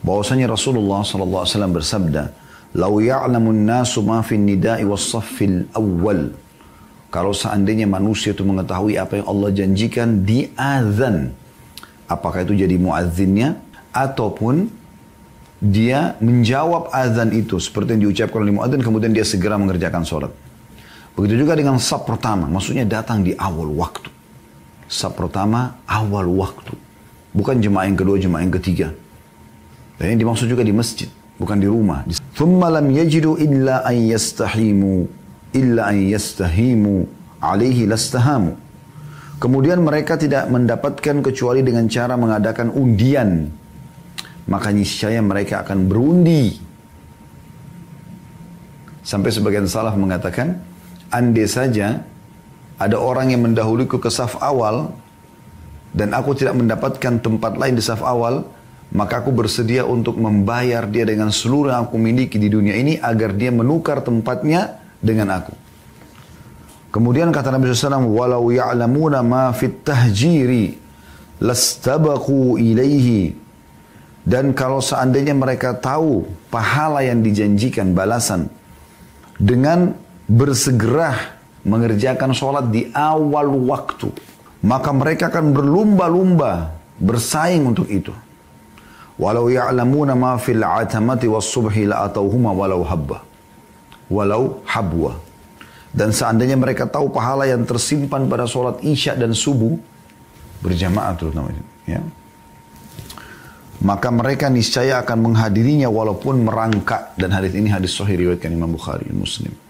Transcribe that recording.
bahwasanya Rasulullah sallallahu alaihi wasallam bersabda, "Lau ya'lamun nasu ma fi nida'i was saffil awwal." Kalau seandainya manusia itu mengetahui apa yang Allah janjikan di azan, apakah itu jadi muazzinnya ataupun dia menjawab azan itu seperti yang diucapkan oleh muadzin kemudian dia segera mengerjakan sholat. Begitu juga dengan sab pertama, maksudnya datang di awal waktu. Sab pertama awal waktu. Bukan jemaah yang kedua, jemaah yang ketiga. Dan ini dimaksud juga di masjid, bukan di rumah. ثُمَّ لَمْ يَجِدُوا إِلَّا أَنْ يَسْتَحِيمُوا إِلَّا أَنْ يَسْتَحِيمُوا عَلَيْهِ لَسْتَهَامُوا Kemudian mereka tidak mendapatkan kecuali dengan cara mengadakan undian. Maka niscaya mereka akan berundi. Sampai sebagian salah mengatakan, andai saja ada orang yang mendahului ke saf awal dan aku tidak mendapatkan tempat lain di saf awal, maka aku bersedia untuk membayar dia dengan seluruh yang aku miliki di dunia ini agar dia menukar tempatnya dengan aku. Kemudian kata Nabi SAW, walau ya'lamuna ma fit tahjiri lastabaku ilaihi. Dan kalau seandainya mereka tahu pahala yang dijanjikan balasan dengan bersegera mengerjakan sholat di awal waktu, maka mereka akan berlumba-lumba bersaing untuk itu. Walau ya'lamuna ma fil atamati was subhi la atauhuma walau habba. Walau habwa. Dan seandainya mereka tahu pahala yang tersimpan pada sholat isya dan subuh berjamaah namanya. ya. Maka mereka niscaya akan menghadirinya walaupun merangkak dan hadis ini hadis sahih riwayatkan Imam Bukhari Muslim.